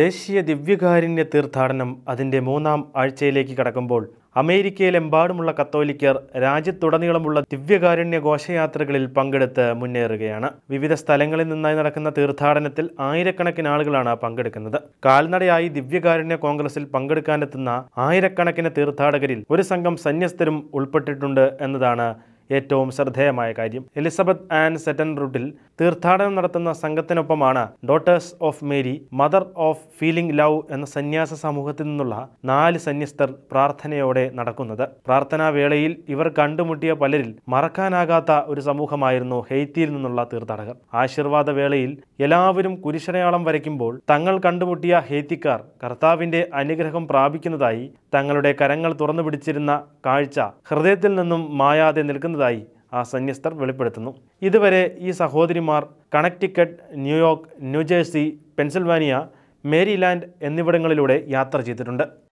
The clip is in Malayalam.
ദേശീയ ദിവ്യകാരുണ്യ തീർത്ഥാടനം അതിൻ്റെ മൂന്നാം ആഴ്ചയിലേക്ക് കടക്കുമ്പോൾ അമേരിക്കയിലെമ്പാടുമുള്ള കത്തോലിക്കർ രാജ്യത്തുടനീളമുള്ള ദിവ്യകാരുണ്യ ഘോഷയാത്രകളിൽ പങ്കെടുത്ത് മുന്നേറുകയാണ് വിവിധ സ്ഥലങ്ങളിൽ നിന്നായി നടക്കുന്ന തീർത്ഥാടനത്തിൽ ആയിരക്കണക്കിന് ആളുകളാണ് പങ്കെടുക്കുന്നത് കാൽനടയായി ദിവ്യകാരുണ്യ കോൺഗ്രസിൽ പങ്കെടുക്കാനെത്തുന്ന ആയിരക്കണക്കിന് തീർത്ഥാടകരിൽ ഒരു സംഘം സന്യസ്തരും ഉൾപ്പെട്ടിട്ടുണ്ട് എന്നതാണ് ഏറ്റവും ശ്രദ്ധേയമായ കാര്യം എലിസബത്ത് ആൻഡ് സെറ്റൻ റൂട്ടിൽ തീർത്ഥാടനം നടത്തുന്ന സംഘത്തിനൊപ്പമാണ് Daughters of Mary Mother of Healing Love എന്ന സന്യാസ സമൂഹത്തിൽ നിന്നുള്ള നാല് സന്യസ്തർ പ്രാർത്ഥനയോടെ നടക്കുന്നത് പ്രാർത്ഥനാ വേളയിൽ ഇവർ കണ്ടുമുട്ടിയ പലരിൽ മറക്കാനാകാത്ത ഒരു സമൂഹമായിരുന്നു ഹെയ്ത്തിയിൽ നിന്നുള്ള തീർത്ഥാടകർ ആശീർവാദ വേളയിൽ എല്ലാവരും കുരിശനയാളം വരയ്ക്കുമ്പോൾ തങ്ങൾ കണ്ടുമുട്ടിയ ഹെയ്ത്തിക്കാർ കർത്താവിന്റെ അനുഗ്രഹം പ്രാപിക്കുന്നതായി തങ്ങളുടെ കരങ്ങൾ തുറന്നു പിടിച്ചിരുന്ന കാഴ്ച ഹൃദയത്തിൽ നിന്നും മായാതെ നിൽക്കുന്നത് നടത്തുന്നതായി ആ സന്യസ്തർ വെളിപ്പെടുത്തുന്നു ഇതുവരെ ഈ സഹോദരിമാർ Connecticut New York New Jersey Pennsylvania Maryland എന്നിവിടങ്ങളിലൂടെ യാത്ര ചെയ്തിട്ടുണ്ട്